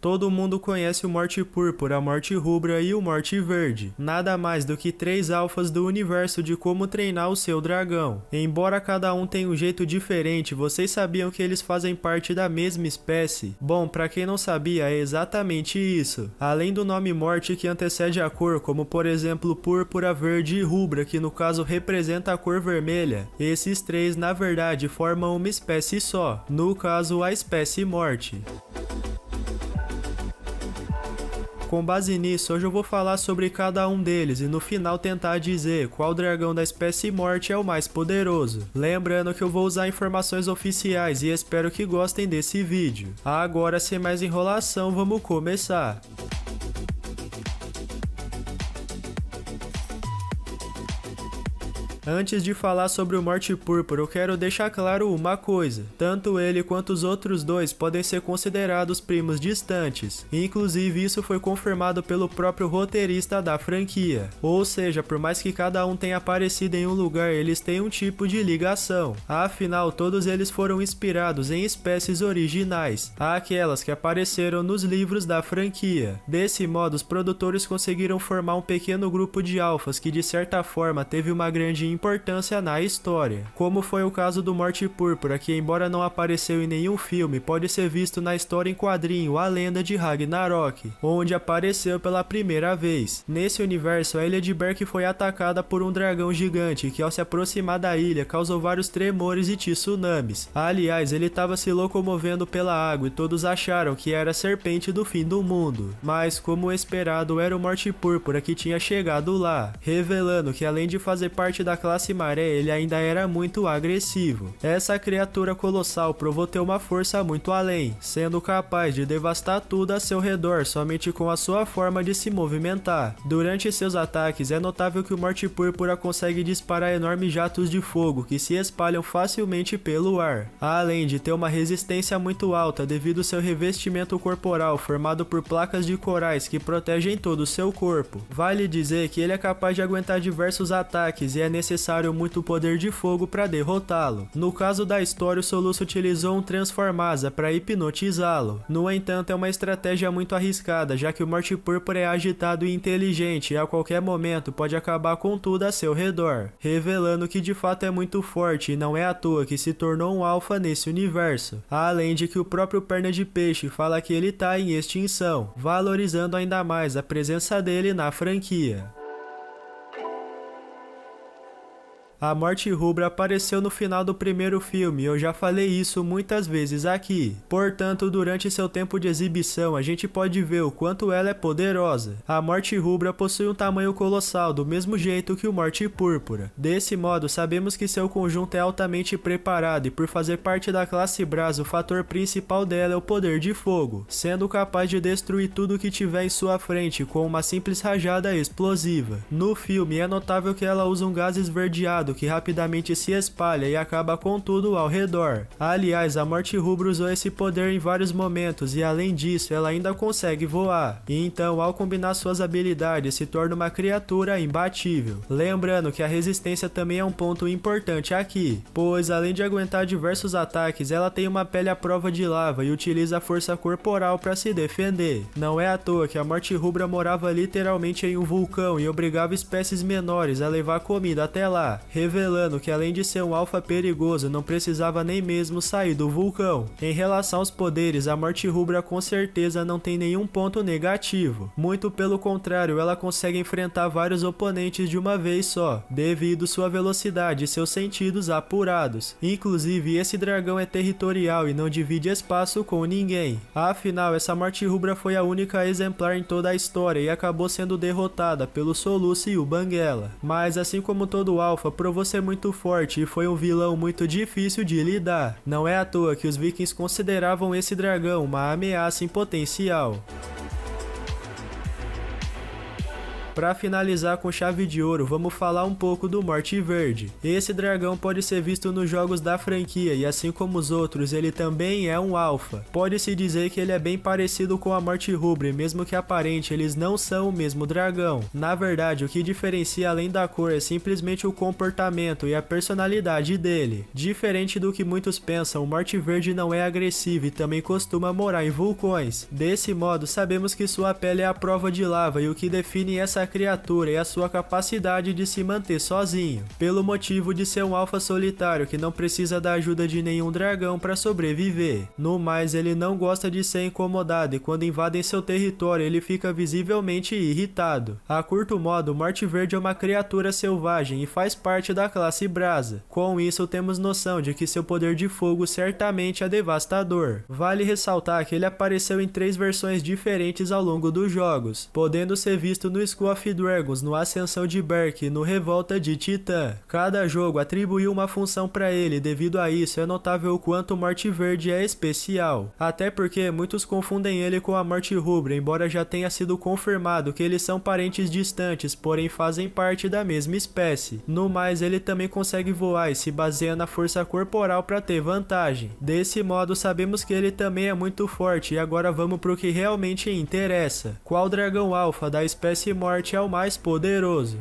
Todo mundo conhece o Morte Púrpura, a Morte Rubra e o Morte Verde, nada mais do que três alfas do universo de como treinar o seu dragão. Embora cada um tenha um jeito diferente, vocês sabiam que eles fazem parte da mesma espécie? Bom, para quem não sabia, é exatamente isso. Além do nome Morte que antecede a cor, como por exemplo Púrpura, Verde e Rubra, que no caso representa a cor vermelha, esses três na verdade formam uma espécie só, no caso a espécie Morte. Com base nisso, hoje eu vou falar sobre cada um deles e no final tentar dizer qual dragão da espécie morte é o mais poderoso. Lembrando que eu vou usar informações oficiais e espero que gostem desse vídeo. Agora, sem mais enrolação, vamos começar. Antes de falar sobre o Morte Púrpura, eu quero deixar claro uma coisa. Tanto ele quanto os outros dois podem ser considerados primos distantes. Inclusive, isso foi confirmado pelo próprio roteirista da franquia. Ou seja, por mais que cada um tenha aparecido em um lugar, eles têm um tipo de ligação. Afinal, todos eles foram inspirados em espécies originais, aquelas que apareceram nos livros da franquia. Desse modo, os produtores conseguiram formar um pequeno grupo de alfas que de certa forma teve uma grande importância na história, como foi o caso do Morte Púrpura, que embora não apareceu em nenhum filme, pode ser visto na história em quadrinho A Lenda de Ragnarok, onde apareceu pela primeira vez. Nesse universo, a ilha de Berk foi atacada por um dragão gigante, que ao se aproximar da ilha, causou vários tremores e tsunamis. Aliás, ele estava se locomovendo pela água e todos acharam que era a serpente do fim do mundo. Mas, como esperado, era o Morte Púrpura que tinha chegado lá, revelando que além de fazer parte da classe maré ele ainda era muito agressivo. Essa criatura colossal provou ter uma força muito além, sendo capaz de devastar tudo a seu redor somente com a sua forma de se movimentar. Durante seus ataques, é notável que o Morte Púrpura consegue disparar enormes jatos de fogo que se espalham facilmente pelo ar, além de ter uma resistência muito alta devido ao seu revestimento corporal formado por placas de corais que protegem todo o seu corpo. Vale dizer que ele é capaz de aguentar diversos ataques e é nesse necessário muito poder de fogo para derrotá-lo. No caso da história, o Soluço utilizou um Transformasa para hipnotizá-lo. No entanto, é uma estratégia muito arriscada, já que o Morte Púrpura é agitado e inteligente e a qualquer momento pode acabar com tudo a seu redor, revelando que de fato é muito forte e não é à toa que se tornou um alfa nesse universo. Além de que o próprio Perna de Peixe fala que ele está em extinção, valorizando ainda mais a presença dele na franquia. A morte rubra apareceu no final do primeiro filme, eu já falei isso muitas vezes aqui. Portanto, durante seu tempo de exibição, a gente pode ver o quanto ela é poderosa. A morte rubra possui um tamanho colossal, do mesmo jeito que o morte púrpura. Desse modo, sabemos que seu conjunto é altamente preparado e por fazer parte da classe Brás, o fator principal dela é o poder de fogo, sendo capaz de destruir tudo que tiver em sua frente com uma simples rajada explosiva. No filme, é notável que ela usa um gás esverdeado que rapidamente se espalha e acaba com tudo ao redor. Aliás, a Morte Rubra usou esse poder em vários momentos e além disso, ela ainda consegue voar. E então, ao combinar suas habilidades, se torna uma criatura imbatível. Lembrando que a resistência também é um ponto importante aqui, pois além de aguentar diversos ataques, ela tem uma pele à prova de lava e utiliza a força corporal para se defender. Não é à toa que a Morte Rubra morava literalmente em um vulcão e obrigava espécies menores a levar comida até lá revelando que além de ser um alfa perigoso, não precisava nem mesmo sair do vulcão. Em relação aos poderes, a Morte Rubra com certeza não tem nenhum ponto negativo. Muito pelo contrário, ela consegue enfrentar vários oponentes de uma vez só, devido sua velocidade e seus sentidos apurados. Inclusive, esse dragão é territorial e não divide espaço com ninguém. Afinal, essa Morte Rubra foi a única exemplar em toda a história e acabou sendo derrotada pelo Soluce e o Banguela. Mas assim como todo alfa, provou ser muito forte e foi um vilão muito difícil de lidar. Não é à toa que os vikings consideravam esse dragão uma ameaça em potencial. Para finalizar com chave de ouro, vamos falar um pouco do Morte Verde. Esse dragão pode ser visto nos jogos da franquia e assim como os outros, ele também é um alfa. Pode-se dizer que ele é bem parecido com a Morte Rubre, mesmo que aparente eles não são o mesmo dragão. Na verdade, o que diferencia além da cor é simplesmente o comportamento e a personalidade dele. Diferente do que muitos pensam, o Morte Verde não é agressivo e também costuma morar em vulcões. Desse modo, sabemos que sua pele é a prova de lava e o que define essa essa criatura e a sua capacidade de se manter sozinho, pelo motivo de ser um alfa solitário que não precisa da ajuda de nenhum dragão para sobreviver. No mais, ele não gosta de ser incomodado e quando invadem seu território, ele fica visivelmente irritado. A curto modo, Morte Verde é uma criatura selvagem e faz parte da classe Brasa. Com isso, temos noção de que seu poder de fogo certamente é devastador. Vale ressaltar que ele apareceu em três versões diferentes ao longo dos jogos, podendo ser visto no of Dragons, no Ascensão de Berk e no Revolta de Titã. Cada jogo atribuiu uma função para ele, devido a isso é notável o quanto Morte Verde é especial. Até porque muitos confundem ele com a Morte Rubra, embora já tenha sido confirmado que eles são parentes distantes, porém fazem parte da mesma espécie. No mais, ele também consegue voar e se baseia na força corporal para ter vantagem. Desse modo, sabemos que ele também é muito forte e agora vamos para o que realmente interessa. Qual dragão alfa da espécie Morte forte é o mais poderoso.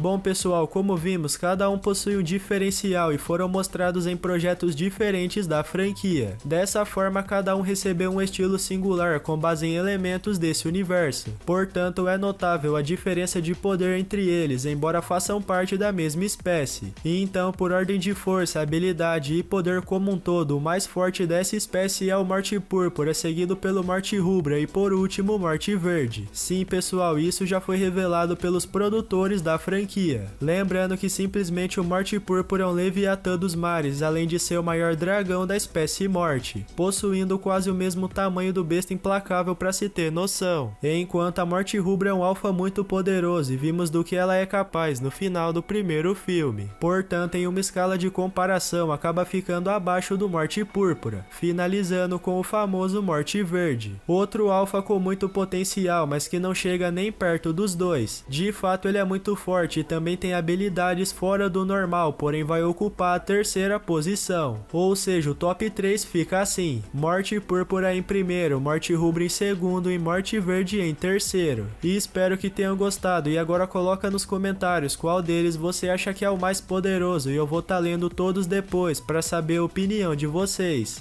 Bom pessoal, como vimos, cada um possui um diferencial e foram mostrados em projetos diferentes da franquia. Dessa forma, cada um recebeu um estilo singular com base em elementos desse universo. Portanto, é notável a diferença de poder entre eles, embora façam parte da mesma espécie. E então, por ordem de força, habilidade e poder como um todo, o mais forte dessa espécie é o Morte Púrpura, seguido pelo Morte Rubra e por último, Morte Verde. Sim pessoal, isso já foi revelado pelos produtores da franquia franquia. Lembrando que simplesmente o Morte Púrpura é um Leviatã dos mares, além de ser o maior dragão da espécie Morte, possuindo quase o mesmo tamanho do besta implacável para se ter noção. Enquanto a Morte Rubra é um alfa muito poderoso e vimos do que ela é capaz no final do primeiro filme. Portanto, em uma escala de comparação, acaba ficando abaixo do Morte Púrpura, finalizando com o famoso Morte Verde. Outro alfa com muito potencial, mas que não chega nem perto dos dois. De fato, ele é muito forte também tem habilidades fora do normal, porém vai ocupar a terceira posição. Ou seja, o top 3 fica assim, Morte Púrpura em primeiro, Morte Rubra em segundo e Morte Verde em terceiro. E espero que tenham gostado, e agora coloca nos comentários qual deles você acha que é o mais poderoso, e eu vou estar tá lendo todos depois para saber a opinião de vocês.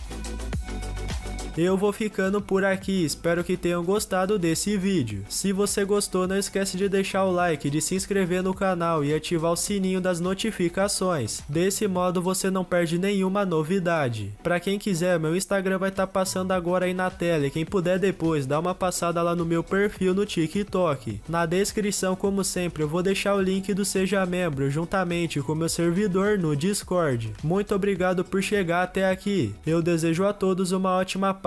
Eu vou ficando por aqui, espero que tenham gostado desse vídeo. Se você gostou, não esquece de deixar o like, de se inscrever no canal e ativar o sininho das notificações. Desse modo você não perde nenhuma novidade. Para quem quiser, meu Instagram vai estar tá passando agora aí na tela e quem puder depois, dá uma passada lá no meu perfil no TikTok. Na descrição, como sempre, eu vou deixar o link do Seja Membro juntamente com meu servidor no Discord. Muito obrigado por chegar até aqui. Eu desejo a todos uma ótima paz